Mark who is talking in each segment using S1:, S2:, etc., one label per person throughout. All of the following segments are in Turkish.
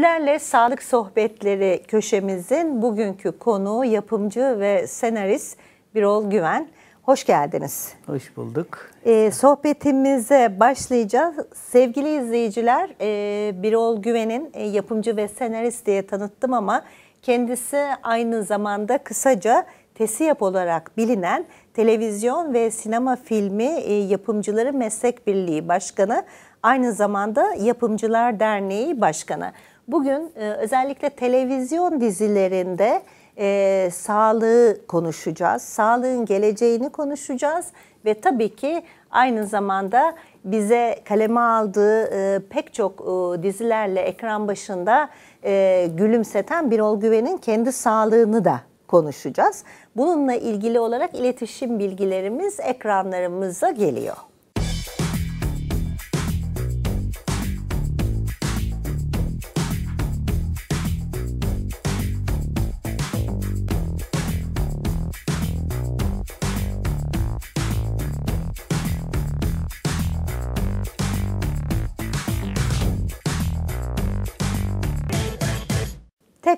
S1: Kültürlerle Sağlık Sohbetleri köşemizin bugünkü konuğu yapımcı ve senarist Birol Güven. Hoş geldiniz.
S2: Hoş bulduk.
S1: Ee, sohbetimize başlayacağız. Sevgili izleyiciler, e, Birol Güven'in e, yapımcı ve senarist diye tanıttım ama kendisi aynı zamanda kısaca TESİAP olarak bilinen televizyon ve sinema filmi e, yapımcıları meslek birliği başkanı, aynı zamanda Yapımcılar Derneği Başkanı. Bugün e, özellikle televizyon dizilerinde e, sağlığı konuşacağız. Sağlığın geleceğini konuşacağız ve tabii ki aynı zamanda bize kaleme aldığı e, pek çok e, dizilerle ekran başında e, gülümseten Birol Güven'in kendi sağlığını da konuşacağız. Bununla ilgili olarak iletişim bilgilerimiz ekranlarımıza geliyor.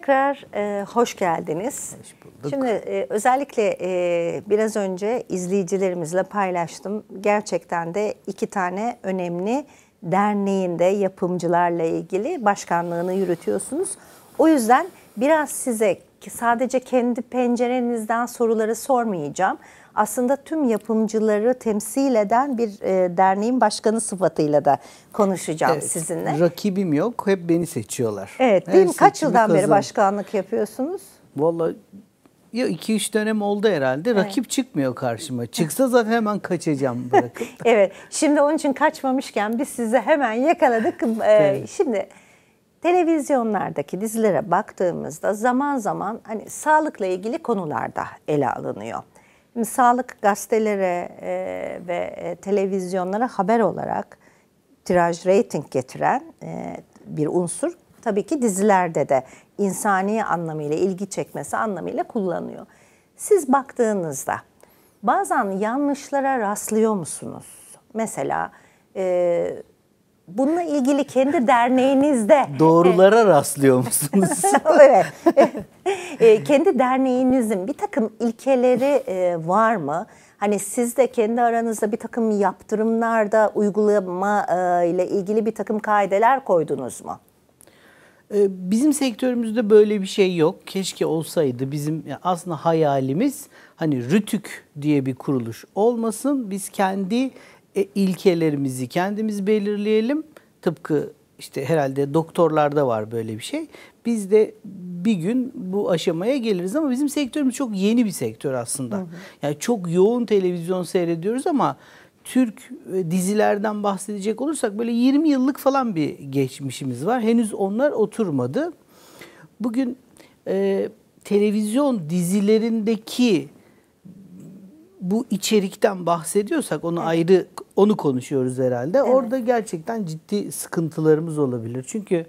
S1: tekrar e, hoş geldiniz. Hoş bulduk. Şimdi e, özellikle e, biraz önce izleyicilerimizle paylaştım. Gerçekten de iki tane önemli derneğinde yapımcılarla ilgili başkanlığını yürütüyorsunuz. O yüzden biraz size sadece kendi pencerenizden soruları sormayacağım aslında tüm yapımcıları temsil eden bir e, derneğin başkanı sıfatıyla da konuşacağım evet, sizinle.
S2: Rakibim yok. Hep beni seçiyorlar. Evet.
S1: Her değil mi? Kaç yıldan kazan. beri başkanlık yapıyorsunuz?
S2: Vallahi ya 2-3 dönem oldu herhalde. Evet. Rakip çıkmıyor karşıma. Çıksa zaten hemen kaçacağım bırakıp.
S1: evet. Şimdi onun için kaçmamışken biz sizi hemen yakaladık. Ee, evet. Şimdi televizyonlardaki dizilere baktığımızda zaman zaman hani sağlıkla ilgili konularda ele alınıyor sağlık gazetelere e, ve e, televizyonlara haber olarak tiraj rating getiren e, bir unsur tabii ki dizilerde de insani anlamıyla ilgi çekmesi anlamıyla kullanıyor. Siz baktığınızda bazen yanlışlara rastlıyor musunuz? Mesela e, bununla ilgili kendi derneğinizde e, doğrulara
S2: rastlıyor musunuz?
S1: evet. e, kendi derneğinizin bir takım ilkeleri e, var mı? Hani siz de kendi aranızda bir takım yaptırımlarda uygulama e, ile ilgili bir takım kaideler koydunuz mu?
S2: E, bizim sektörümüzde böyle bir şey yok. Keşke olsaydı. Bizim aslında hayalimiz hani Rütük diye bir kuruluş olmasın. Biz kendi e, ilkelerimizi kendimiz belirleyelim. Tıpkı işte herhalde doktorlarda var böyle bir şey. Biz de bir gün bu aşamaya geliriz ama bizim sektörümüz çok yeni bir sektör aslında. Hı hı. Yani çok yoğun televizyon seyrediyoruz ama Türk e, dizilerden bahsedecek olursak böyle 20 yıllık falan bir geçmişimiz var. Henüz onlar oturmadı. Bugün e, televizyon dizilerindeki bu içerikten bahsediyorsak onu evet. ayrı onu konuşuyoruz herhalde. Evet. Orada gerçekten ciddi sıkıntılarımız olabilir. Çünkü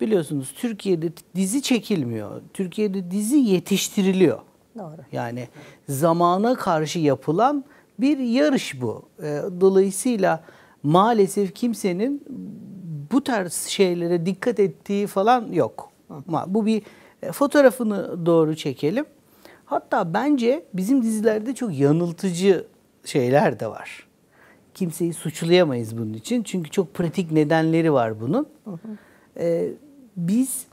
S2: biliyorsunuz Türkiye'de dizi çekilmiyor. Türkiye'de dizi yetiştiriliyor. Doğru. Yani zamana karşı yapılan bir yarış bu. Ee, dolayısıyla maalesef kimsenin bu tarz şeylere dikkat ettiği falan yok. Ama bu bir e, fotoğrafını doğru çekelim. Hatta bence bizim dizilerde çok yanıltıcı şeyler de var kimseyi suçlayamayız bunun için. Çünkü çok pratik nedenleri var bunun. Ee, biz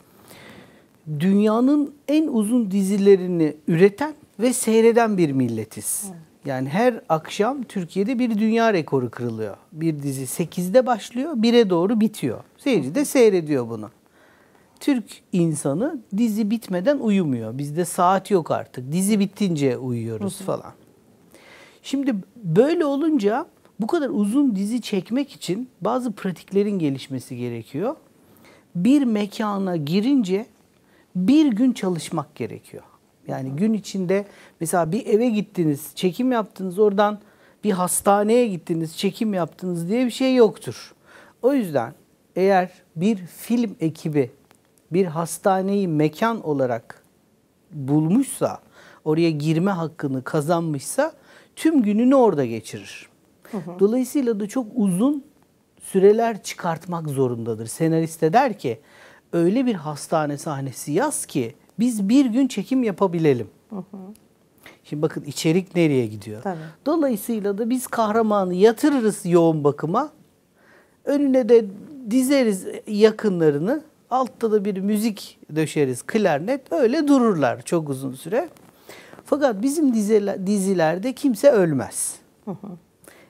S2: dünyanın en uzun dizilerini üreten ve seyreden bir milletiz. Yani her akşam Türkiye'de bir dünya rekoru kırılıyor. Bir dizi 8'de başlıyor, 1'e doğru bitiyor. Seyirci de seyrediyor bunu. Türk insanı dizi bitmeden uyumuyor. Bizde saat yok artık. Dizi bittince uyuyoruz falan. Şimdi böyle olunca bu kadar uzun dizi çekmek için bazı pratiklerin gelişmesi gerekiyor. Bir mekana girince bir gün çalışmak gerekiyor. Yani gün içinde mesela bir eve gittiniz, çekim yaptınız, oradan bir hastaneye gittiniz, çekim yaptınız diye bir şey yoktur. O yüzden eğer bir film ekibi bir hastaneyi mekan olarak bulmuşsa, oraya girme hakkını kazanmışsa tüm gününü orada geçirir. Hı Dolayısıyla da çok uzun süreler çıkartmak zorundadır. Senariste der ki öyle bir hastane sahnesi yaz ki biz bir gün çekim yapabilelim. Hı hı. Şimdi bakın içerik nereye gidiyor. Tabii. Dolayısıyla da biz kahramanı yatırırız yoğun bakıma. Önüne de dizeriz yakınlarını. Altta da bir müzik döşeriz, klarnet. Öyle dururlar çok uzun süre. Fakat bizim diziler, dizilerde kimse ölmez. Hı hı.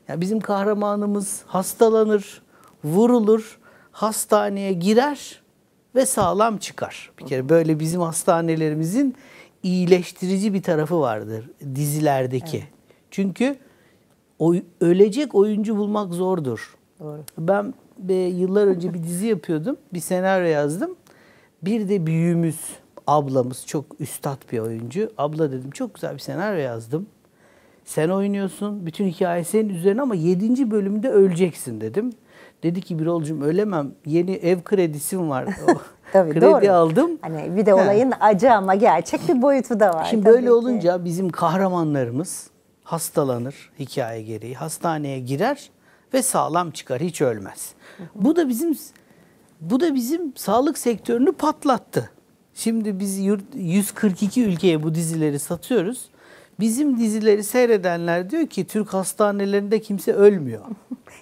S2: Yani bizim kahramanımız hastalanır, vurulur, hastaneye girer ve sağlam çıkar. Bir kere böyle bizim hastanelerimizin iyileştirici bir tarafı vardır dizilerdeki. Evet. Çünkü oy, ölecek oyuncu bulmak zordur. Doğru. Ben e, yıllar önce bir dizi yapıyordum. Bir senaryo yazdım. Bir de büyüğümüz, ablamız çok üstat bir oyuncu. Abla dedim çok güzel bir senaryo yazdım. Sen oynuyorsun. Bütün hikaye senin üzerine ama 7. bölümde öleceksin dedim. Dedi ki bir Birol'cum ölemem. Yeni ev kredisim var. tabii, Kredi doğru. aldım. Hani bir de olayın
S1: acı ama gerçek bir boyutu da var. Şimdi böyle ki.
S2: olunca bizim kahramanlarımız hastalanır hikaye gereği. Hastaneye girer ve sağlam çıkar, hiç ölmez. Bu da bizim bu da bizim sağlık sektörünü patlattı. Şimdi biz 142 ülkeye bu dizileri satıyoruz. Bizim dizileri seyredenler diyor ki Türk hastanelerinde kimse ölmüyor.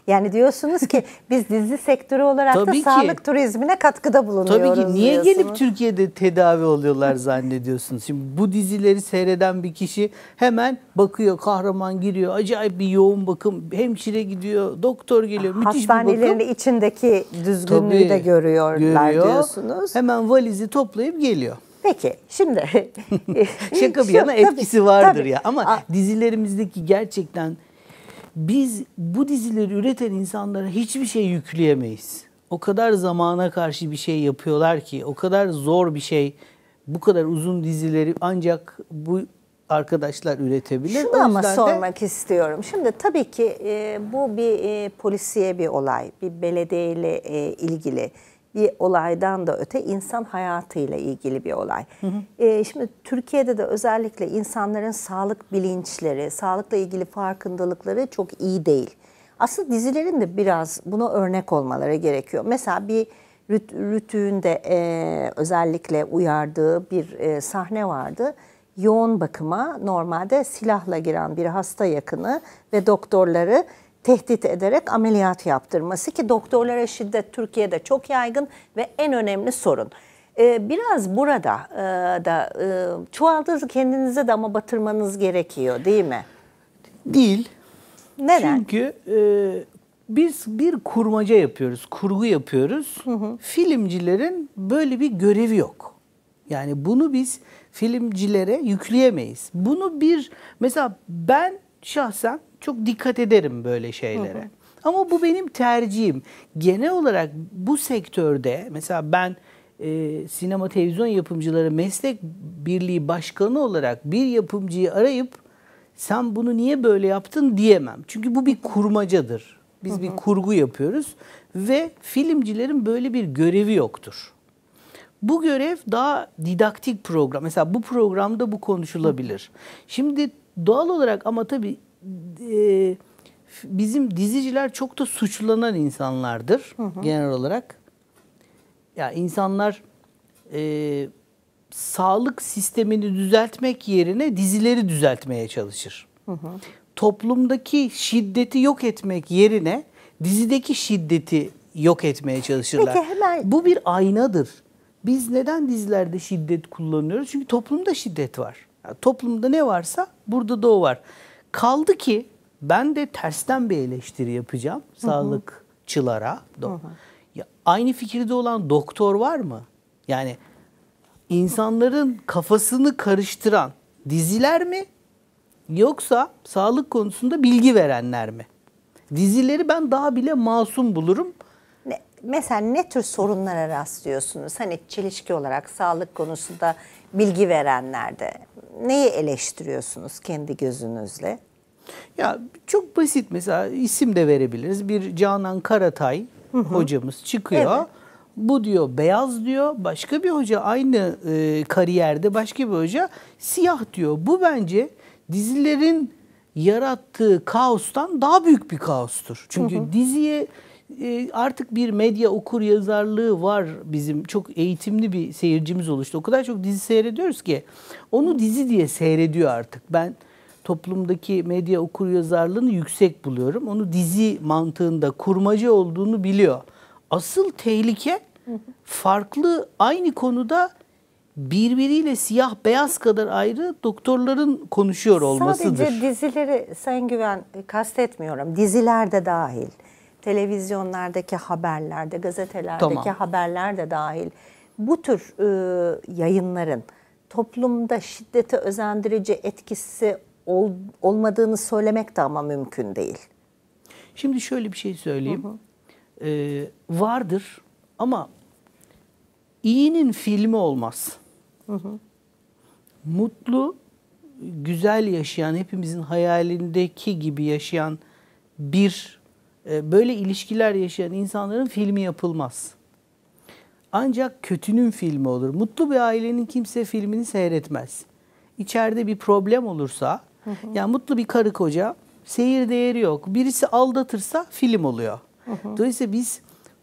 S2: Yani diyorsunuz ki biz dizi sektörü olarak tabii da ki, sağlık turizmine katkıda
S1: bulunuyoruz. Tabii ki niye gelip
S2: Türkiye'de tedavi oluyorlar zannediyorsunuz? Şimdi bu dizileri seyreden bir kişi hemen bakıyor kahraman giriyor acayip bir yoğun bakım hemşire gidiyor doktor geliyor müthiş bir bakım. Hastanelerin
S1: içindeki düzgünlüğü tabii, de görüyorlar görüyor,
S2: diyorsunuz. Hemen valizi toplayıp geliyor. Peki şimdi e, şaka bir yana etkisi vardır tabii. ya ama A dizilerimizdeki gerçekten biz bu dizileri üreten insanlara hiçbir şey yükleyemeyiz. O kadar zamana karşı bir şey yapıyorlar ki, o kadar zor bir şey. Bu kadar uzun dizileri ancak bu arkadaşlar üretebilir. Şunu ama sormak
S1: de... istiyorum. Şimdi tabii ki e, bu bir e, polisiye bir olay, bir belediye ile e, ilgili bir olaydan da öte insan hayatıyla ilgili bir olay. Hı hı. E, şimdi Türkiye'de de özellikle insanların sağlık bilinçleri, sağlıkla ilgili farkındalıkları çok iyi değil. Aslında dizilerin de biraz buna örnek olmaları gerekiyor. Mesela bir rüt, Rütü'nün de e, özellikle uyardığı bir e, sahne vardı. Yoğun bakıma normalde silahla giren bir hasta yakını ve doktorları tehdit ederek ameliyat yaptırması ki doktorlara şiddet Türkiye'de çok yaygın ve en önemli sorun. Ee, biraz burada e, da e, kendinize de ama batırmanız gerekiyor değil mi?
S2: Değil. Neden? Çünkü e, biz bir kurmaca yapıyoruz, kurgu yapıyoruz. Hı hı. Filmcilerin böyle bir görevi yok. Yani bunu biz filmcilere yükleyemeyiz. Bunu bir mesela ben şahsen çok dikkat ederim böyle şeylere. Hı hı. Ama bu benim tercihim. Genel olarak bu sektörde mesela ben e, sinema televizyon yapımcıları meslek birliği başkanı olarak bir yapımcıyı arayıp sen bunu niye böyle yaptın diyemem. Çünkü bu bir kurmacadır. Biz hı hı. bir kurgu yapıyoruz ve filmcilerin böyle bir görevi yoktur. Bu görev daha didaktik program. Mesela bu programda bu konuşulabilir. Şimdi doğal olarak ama tabii e, bizim diziciler çok da suçlanan insanlardır hı hı. genel olarak. Ya yani insanlar e, sağlık sistemini düzeltmek yerine dizileri düzeltmeye çalışır. Hı hı. Toplumdaki şiddeti yok etmek yerine dizideki şiddeti yok etmeye çalışırlar. Peki hemen... Bu bir aynadır. Biz neden dizilerde şiddet kullanıyoruz? Çünkü toplumda şiddet var. Yani toplumda ne varsa burada da o var. Kaldı ki ben de tersten bir eleştiri yapacağım Hı-hı. sağlıkçılara. Hı hı. Ya aynı fikirde olan doktor var mı? Yani insanların kafasını karıştıran diziler mi yoksa sağlık konusunda bilgi verenler mi? Dizileri ben daha bile masum bulurum. Ne, mesela ne tür sorunlara rastlıyorsunuz?
S1: Hani çelişki olarak sağlık konusunda bilgi verenlerde neyi
S2: eleştiriyorsunuz kendi gözünüzle? Ya çok basit mesela isim de verebiliriz. Bir Canan Karatay hı hı. hocamız çıkıyor. Evet. Bu diyor beyaz diyor. Başka bir hoca aynı e, kariyerde başka bir hoca siyah diyor. Bu bence dizilerin yarattığı kaostan daha büyük bir kaostur. Çünkü hı hı. diziye ee, artık bir medya okur yazarlığı var bizim. Çok eğitimli bir seyircimiz oluştu. O kadar çok dizi seyrediyoruz ki onu dizi diye seyrediyor artık. Ben toplumdaki medya okur yazarlığını yüksek buluyorum. Onu dizi mantığında kurmacı olduğunu biliyor. Asıl tehlike farklı aynı konuda birbiriyle siyah beyaz kadar ayrı doktorların
S1: konuşuyor olmasıdır. Sadece dizileri sen Güven kastetmiyorum. Dizilerde dahil televizyonlardaki haberlerde, gazetelerdeki tamam. haberler de dahil bu tür e, yayınların toplumda şiddete özendirici etkisi ol, olmadığını söylemek de ama mümkün değil.
S2: Şimdi şöyle bir şey söyleyeyim. Ee, vardır ama iyinin filmi olmaz. Hı hı. Mutlu, güzel yaşayan, hepimizin hayalindeki gibi yaşayan bir e, böyle ilişkiler yaşayan insanların filmi yapılmaz. Ancak kötünün filmi olur. Mutlu bir ailenin kimse filmini seyretmez. İçeride bir problem olursa, hı hı. yani mutlu bir karı koca seyir değeri yok. Birisi aldatırsa film oluyor. Hı hı. Dolayısıyla biz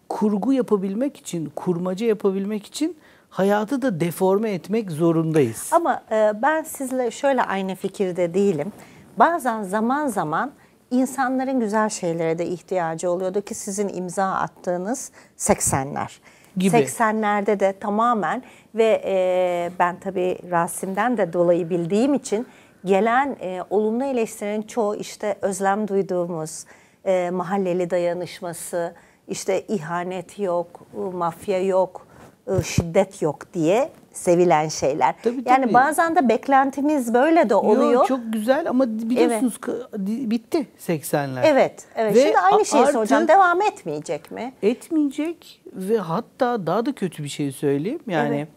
S2: kurgu yapabilmek için, kurmaca yapabilmek için hayatı da deforme etmek zorundayız.
S1: Ama e, ben sizle şöyle aynı fikirde değilim. Bazen zaman zaman insanların güzel şeylere de ihtiyacı oluyordu ki sizin imza attığınız 80'ler. Gibi. 80'lerde de tamamen ve e, ben tabii Rasim'den de dolayı bildiğim için gelen e, olumlu eleştirinin çoğu işte özlem duyduğumuz e, mahalleli dayanışması, işte ihanet yok, e, mafya yok, e, şiddet yok diye sevilen şeyler. Tabii, yani tabii. bazen de beklentimiz böyle de oluyor. Yo, çok
S2: güzel ama biliyorsunuz evet. bitti 80'ler. Evet. evet. Ve Şimdi aynı şeyi soracağım. Devam etmeyecek mi? Etmeyecek ve hatta daha da kötü bir şey söyleyeyim. Yani evet.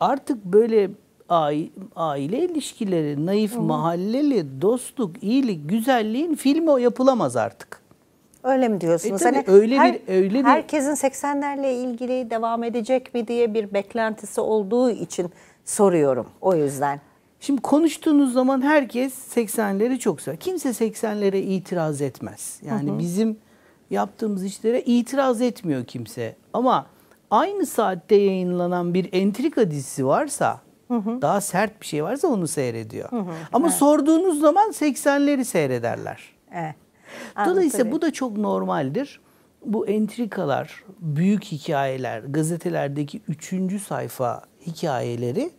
S2: artık böyle aile ilişkileri, naif Hı. mahalleli, dostluk, iyilik, güzelliğin filmi yapılamaz artık. Öyle mi diyorsunuz? E, tabii, hani öyle her, bir öyle bir
S1: herkesin 80'lerle ilgili devam edecek mi diye
S2: bir beklentisi olduğu için soruyorum o yüzden. Şimdi konuştuğunuz zaman herkes 80'leri çok sever. Kimse 80'lere itiraz etmez. Yani hı hı. bizim yaptığımız işlere itiraz etmiyor kimse. Ama aynı saatte yayınlanan bir entrika dizisi varsa Hı hı. Daha sert bir şey varsa onu seyrediyor. Hı hı. Ama evet. sorduğunuz zaman 80'leri seyrederler.
S1: Evet. Anladım. Dolayısıyla bu
S2: da çok normaldir. Bu entrikalar, büyük hikayeler, gazetelerdeki üçüncü sayfa hikayeleri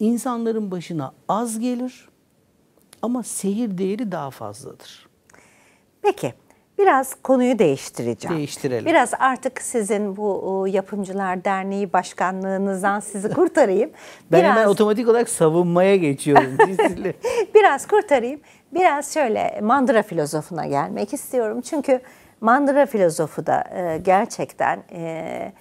S2: insanların başına az gelir ama seyir değeri daha fazladır. Peki. Biraz konuyu değiştireceğim. Değiştirelim. Biraz
S1: artık sizin bu Yapımcılar Derneği Başkanlığınızdan sizi kurtarayım. Biraz... ben hemen
S2: otomatik olarak savunmaya geçiyorum.
S1: Biraz kurtarayım biraz şöyle mandıra filozofuna gelmek istiyorum. Çünkü mandıra filozofu da e, gerçekten e,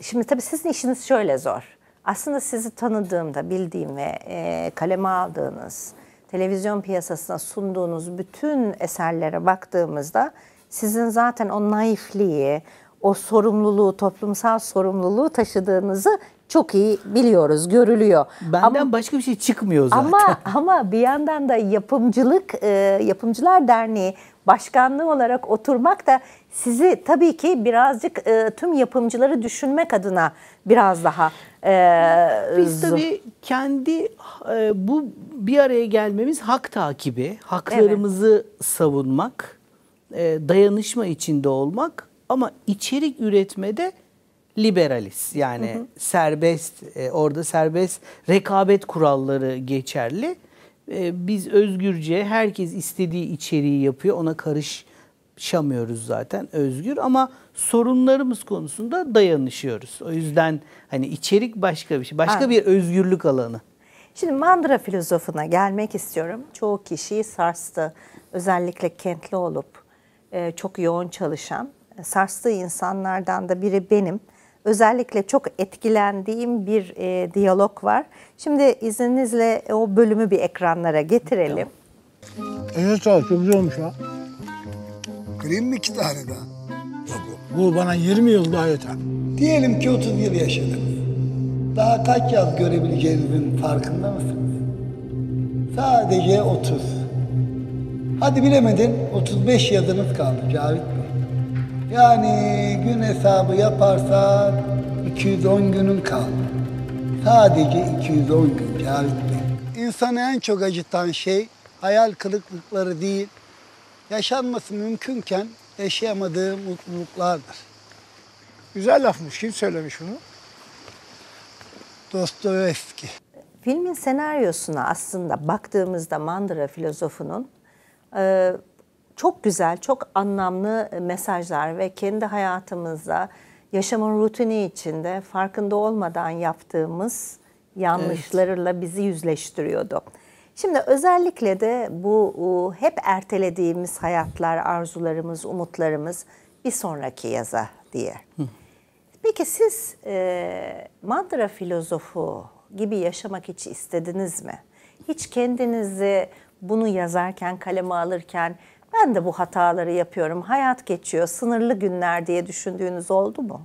S1: şimdi tabii sizin işiniz şöyle zor. Aslında sizi tanıdığımda bildiğim ve e, kaleme aldığınız, televizyon piyasasına sunduğunuz bütün eserlere baktığımızda sizin zaten o naifliği, o sorumluluğu, toplumsal sorumluluğu taşıdığınızı çok iyi biliyoruz, görülüyor. Benden ama, başka bir şey
S2: çıkmıyor zaten. Ama
S1: ama bir yandan da yapımcılık e, yapımcılar derneği başkanlığı olarak oturmak da sizi tabii ki birazcık e, tüm yapımcıları düşünmek adına biraz
S2: daha e, biz tabii kendi e, bu bir araya gelmemiz hak takibi, haklarımızı evet. savunmak, e, dayanışma içinde olmak ama içerik üretmede liberalist yani hı hı. serbest e, orada serbest rekabet kuralları geçerli. E, biz özgürce herkes istediği içeriği yapıyor ona karışamıyoruz zaten özgür ama sorunlarımız konusunda dayanışıyoruz. O yüzden hani içerik başka bir şey başka Aynen. bir özgürlük alanı.
S1: Şimdi mandıra filozofuna gelmek istiyorum. Çoğu kişiyi sarstı. Özellikle kentli olup e, çok yoğun çalışan e, sarstı insanlardan da biri benim özellikle çok etkilendiğim bir e, diyalog var. Şimdi izninizle e, o bölümü bir ekranlara getirelim.
S2: Eline sağlık çok güzel olmuş ha. Kırayım mı iki tane daha? Bu bana 20 yıl daha yeter. Diyelim ki 30 yıl yaşadım. Daha kaç yaz görebileceğinizin farkında mısınız? Sadece 30. Hadi bilemedin 35 yazınız kaldı Cavit Bey. Yani gün hesabı yaparsak 210 günün kaldı. Sadece 210 gün geldi. Bey. İnsanı en çok acıtan şey hayal kırıklıkları değil, yaşanması mümkünken yaşayamadığı mutluluklardır. Güzel lafmış. Kim söylemiş bunu?
S1: Dostoyevski. Filmin senaryosuna aslında baktığımızda Mandıra filozofunun çok güzel, çok anlamlı e, mesajlar ve kendi hayatımızda yaşamın rutini içinde farkında olmadan yaptığımız yanlışlarla bizi yüzleştiriyordu. Şimdi özellikle de bu hep ertelediğimiz hayatlar, arzularımız, umutlarımız bir sonraki yaza diye. Peki siz e, mantra filozofu gibi yaşamak için istediniz mi? Hiç kendinizi bunu yazarken, kaleme alırken ben de bu hataları yapıyorum. Hayat geçiyor. Sınırlı günler diye düşündüğünüz oldu mu?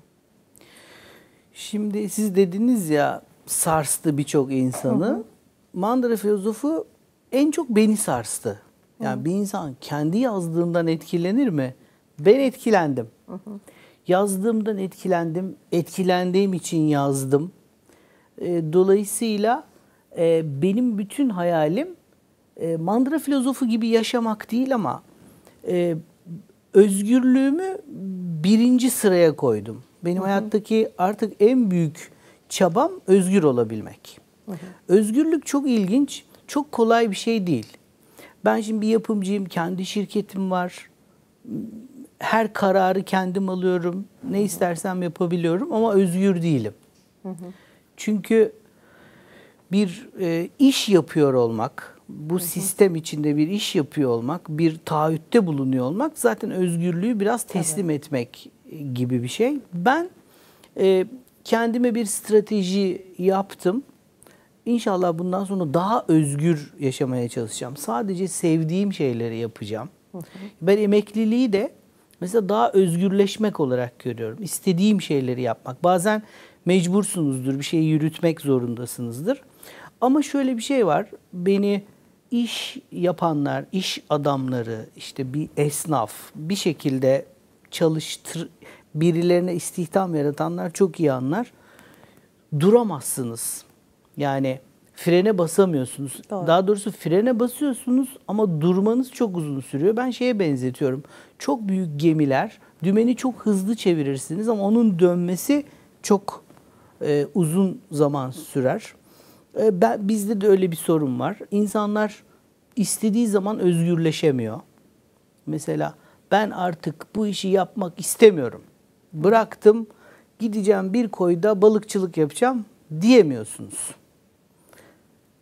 S2: Şimdi siz dediniz ya sarstı birçok insanı. Hı Mandıra filozofu en çok beni sarstı. Yani hı. bir insan kendi yazdığından etkilenir mi? Ben etkilendim. Hı Yazdığımdan etkilendim. Etkilendiğim için yazdım. E, dolayısıyla e, benim bütün hayalim e, mandıra filozofu gibi yaşamak değil ama e, özgürlüğümü birinci sıraya koydum. Benim Hı-hı. hayattaki artık en büyük çabam özgür olabilmek. Hı-hı. Özgürlük çok ilginç, çok kolay bir şey değil. Ben şimdi bir yapımcıyım, kendi şirketim var. Her kararı kendim alıyorum. Ne istersem yapabiliyorum ama özgür değilim. Hı-hı. Çünkü bir e, iş yapıyor olmak, bu hı hı. sistem içinde bir iş yapıyor olmak, bir taahhütte bulunuyor olmak zaten özgürlüğü biraz teslim Tabii. etmek gibi bir şey. Ben e, kendime bir strateji yaptım. İnşallah bundan sonra daha özgür yaşamaya çalışacağım. Sadece sevdiğim şeyleri yapacağım. Hı hı. Ben emekliliği de mesela daha özgürleşmek olarak görüyorum. İstediğim şeyleri yapmak. Bazen mecbursunuzdur, bir şeyi yürütmek zorundasınızdır. Ama şöyle bir şey var. Beni iş yapanlar, iş adamları, işte bir esnaf bir şekilde çalıştır birilerine istihdam yaratanlar çok iyi anlar. Duramazsınız. Yani frene basamıyorsunuz. Doğru. Daha doğrusu frene basıyorsunuz ama durmanız çok uzun sürüyor. Ben şeye benzetiyorum. Çok büyük gemiler dümeni çok hızlı çevirirsiniz ama onun dönmesi çok e, uzun zaman sürer. E, ben, bizde de öyle bir sorun var. İnsanlar istediği zaman özgürleşemiyor. Mesela ben artık bu işi yapmak istemiyorum. Bıraktım, gideceğim bir koyda balıkçılık yapacağım diyemiyorsunuz.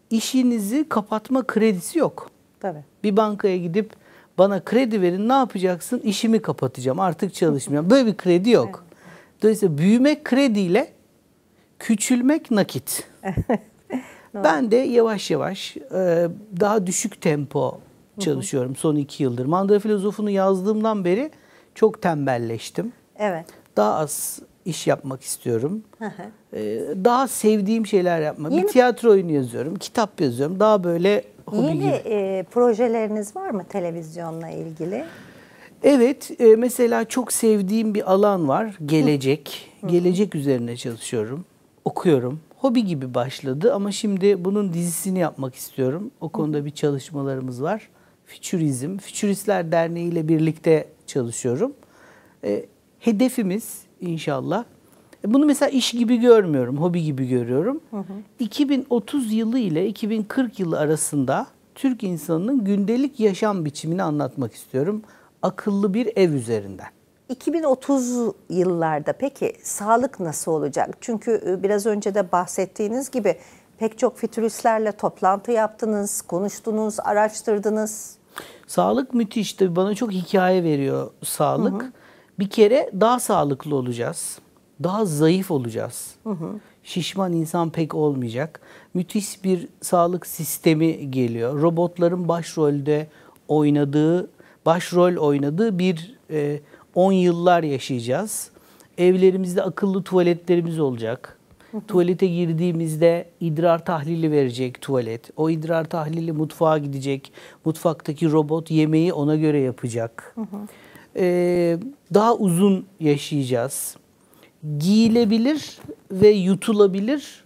S2: İşinizi kapatma kredisi yok. Tabii. Bir bankaya gidip bana kredi verin ne yapacaksın? İşimi kapatacağım artık çalışmayacağım. Böyle bir kredi yok. Evet. Dolayısıyla büyümek krediyle küçülmek nakit. Ben de yavaş yavaş e, daha düşük tempo çalışıyorum hı hı. son iki yıldır. Mandıra filozofunu yazdığımdan beri çok tembelleştim. Evet. Daha az iş yapmak istiyorum. Hı hı. Ee, daha sevdiğim şeyler yapmak. Yeni, bir tiyatro oyunu yazıyorum, kitap yazıyorum. Daha böyle hobi yeni,
S1: E, projeleriniz var mı televizyonla ilgili?
S2: Evet, e, mesela çok sevdiğim bir alan var. Gelecek. Hı. Gelecek üzerine çalışıyorum. Okuyorum hobi gibi başladı ama şimdi bunun dizisini yapmak istiyorum. O konuda bir çalışmalarımız var. Futurizm, Futuristler Derneği ile birlikte çalışıyorum. E, hedefimiz inşallah. E, bunu mesela iş gibi görmüyorum, hobi gibi görüyorum. Hı hı. 2030 yılı ile 2040 yılı arasında Türk insanının gündelik yaşam biçimini anlatmak istiyorum. Akıllı bir ev üzerinden. 2030 yıllarda peki sağlık
S1: nasıl olacak? Çünkü e, biraz önce de bahsettiğiniz gibi pek çok fütüristlerle toplantı yaptınız, konuştunuz,
S2: araştırdınız. Sağlık müthiş tabii bana çok hikaye veriyor sağlık. Hı hı. Bir kere daha sağlıklı olacağız. Daha zayıf olacağız. Hı hı. Şişman insan pek olmayacak. Müthiş bir sağlık sistemi geliyor. Robotların başrolde oynadığı, başrol oynadığı bir e, 10 yıllar yaşayacağız. Evlerimizde akıllı tuvaletlerimiz olacak. Tuvalete girdiğimizde idrar tahlili verecek tuvalet. O idrar tahlili mutfağa gidecek. Mutfaktaki robot yemeği ona göre yapacak. Ee, daha uzun yaşayacağız. Giyilebilir ve yutulabilir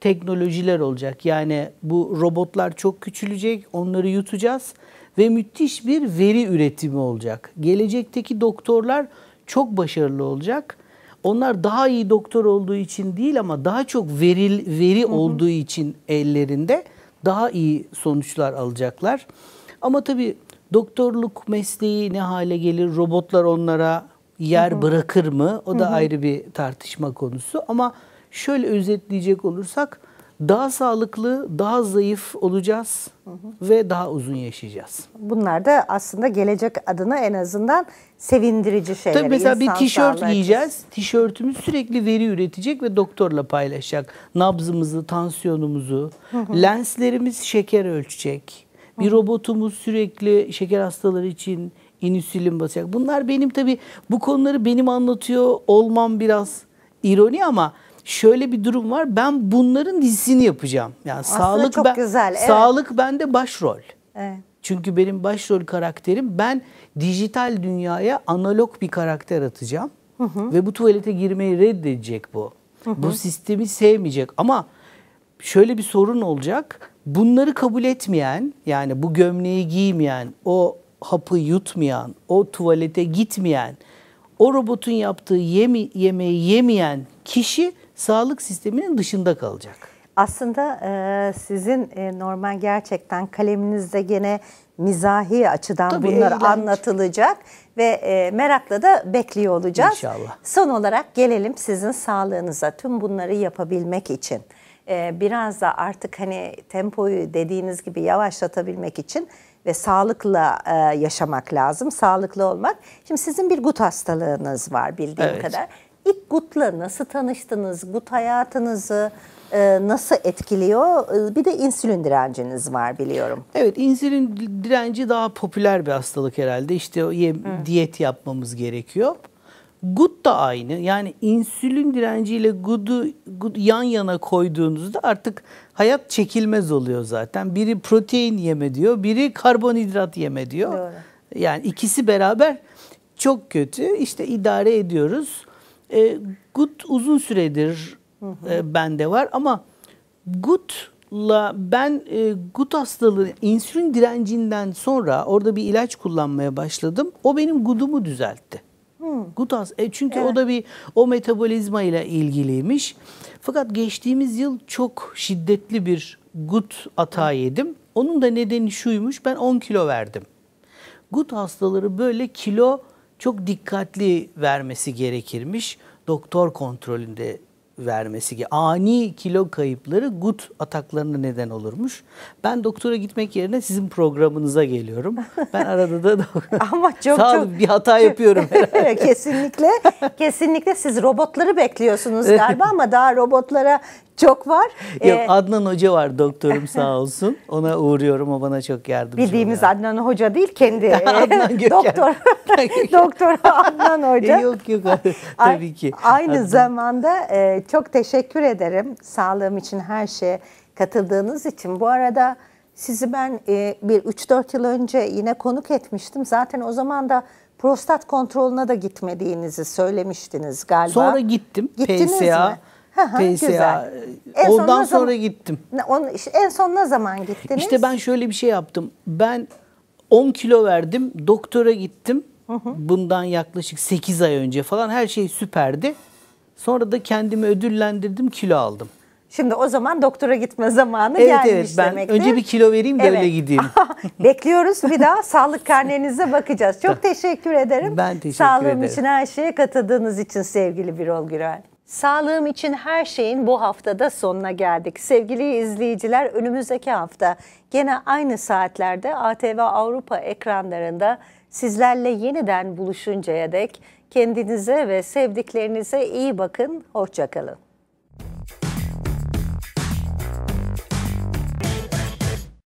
S2: teknolojiler olacak. Yani bu robotlar çok küçülecek. Onları yutacağız ve müthiş bir veri üretimi olacak. Gelecekteki doktorlar çok başarılı olacak. Onlar daha iyi doktor olduğu için değil ama daha çok veril, veri hı hı. olduğu için ellerinde daha iyi sonuçlar alacaklar. Ama tabii doktorluk mesleği ne hale gelir? Robotlar onlara yer hı hı. bırakır mı? O da hı hı. ayrı bir tartışma konusu ama şöyle özetleyecek olursak daha sağlıklı, daha zayıf olacağız hı hı. ve daha uzun yaşayacağız. Bunlar da aslında gelecek adına en azından sevindirici
S1: şeyler. Tabii mesela İnsan bir tişört giyeceğiz.
S2: Tişörtümüz sürekli veri üretecek ve doktorla paylaşacak. Nabzımızı, tansiyonumuzu, hı hı. lenslerimiz şeker ölçecek. Bir robotumuz sürekli şeker hastaları için inüsilin basacak. Bunlar benim tabii bu konuları benim anlatıyor olmam biraz ironi ama şöyle bir durum var. Ben bunların dizisini yapacağım. Yani Aslında sağlık çok ben, güzel. Evet. Sağlık bende başrol. Evet. Çünkü benim başrol karakterim ben dijital dünyaya analog bir karakter atacağım. Hı hı. Ve bu tuvalete girmeyi reddedecek bu. Hı hı. Bu sistemi sevmeyecek ama şöyle bir sorun olacak. Bunları kabul etmeyen yani bu gömleği giymeyen, o hapı yutmayan, o tuvalete gitmeyen, o robotun yaptığı yeme yemeği yemeyen kişi sağlık sisteminin dışında kalacak.
S1: Aslında e, sizin e, Norman gerçekten kaleminizde gene mizahi açıdan Tabii, bunlar eğlenç. anlatılacak ve e, merakla da bekliyor olacağız. İnşallah. Son olarak gelelim sizin sağlığınıza tüm bunları yapabilmek için. E, biraz da artık hani tempoyu dediğiniz gibi yavaşlatabilmek için ve sağlıkla e, yaşamak lazım, sağlıklı olmak. Şimdi sizin bir gut hastalığınız var bildiğim evet. kadar İlk GUT'la nasıl tanıştınız? GUT hayatınızı e, nasıl etkiliyor? E, bir de insülin direnciniz var biliyorum.
S2: Evet insülin direnci daha popüler bir hastalık herhalde. İşte yem, Hı. diyet yapmamız gerekiyor. Gut da aynı. Yani insülin direnciyle GUD'u GUD yan yana koyduğunuzda artık hayat çekilmez oluyor zaten. Biri protein yeme diyor, biri karbonhidrat yeme diyor. Doğru. Yani ikisi beraber çok kötü. İşte idare ediyoruz. E, gut uzun süredir hı hı. E, bende var ama gutla ben e, gut hastalığı insülin direncinden sonra orada bir ilaç kullanmaya başladım. O benim gudumu düzeltti. Hmm. hast E çünkü evet. o da bir o metabolizma ile ilgiliymiş. Fakat geçtiğimiz yıl çok şiddetli bir gut atağı yedim. Onun da nedeni şuymuş. Ben 10 kilo verdim. Gut hastaları böyle kilo çok dikkatli vermesi gerekirmiş. Doktor kontrolünde vermesi gibi. Ani kilo kayıpları gut ataklarına neden olurmuş. Ben doktora gitmek yerine sizin programınıza geliyorum. Ben arada da Ama çok sağ çok bir hata çok, yapıyorum herhalde.
S1: kesinlikle. Kesinlikle siz robotları bekliyorsunuz galiba ama daha robotlara çok var. Yok ee,
S2: Adnan Hoca var doktorum sağ olsun. Ona uğruyorum o bana çok yardımcı
S1: Bildiğimiz oluyor. Adnan Hoca değil kendi e, doktor doktor Adnan Hoca. E, yok
S2: yok tabii ki. Aynı Adnan.
S1: zamanda e, çok teşekkür ederim sağlığım için her şeye katıldığınız için. Bu arada sizi ben e, bir 3-4 yıl önce yine konuk etmiştim. Zaten o zaman da prostat kontrolüne de gitmediğinizi söylemiştiniz galiba. Sonra gittim. Gittiniz PSA. mi? PSA. En Ondan son sonra gittim. On, en son ne zaman gittiniz? İşte
S2: ben şöyle bir şey yaptım. Ben 10 kilo verdim. Doktora gittim. Bundan yaklaşık 8 ay önce falan her şey süperdi. Sonra da kendimi ödüllendirdim, kilo aldım.
S1: Şimdi o zaman doktora gitme zamanı evet, gelmiş evet, ben demektir. Önce bir kilo vereyim de evet. öyle gideyim. Bekliyoruz bir daha sağlık karnenize bakacağız. Çok teşekkür ederim. Ben teşekkür Sağlığım ederim. için her şeye katıldığınız için sevgili Birol Gürel. Sağlığım için her şeyin bu haftada sonuna geldik. Sevgili izleyiciler önümüzdeki hafta gene aynı saatlerde ATV Avrupa ekranlarında sizlerle yeniden buluşuncaya dek kendinize ve sevdiklerinize iyi bakın. Hoşçakalın.